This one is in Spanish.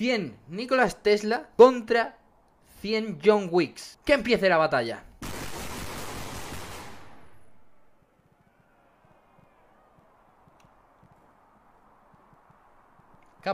100 Nikolas Tesla contra 100 John Wicks. Que empiece la batalla.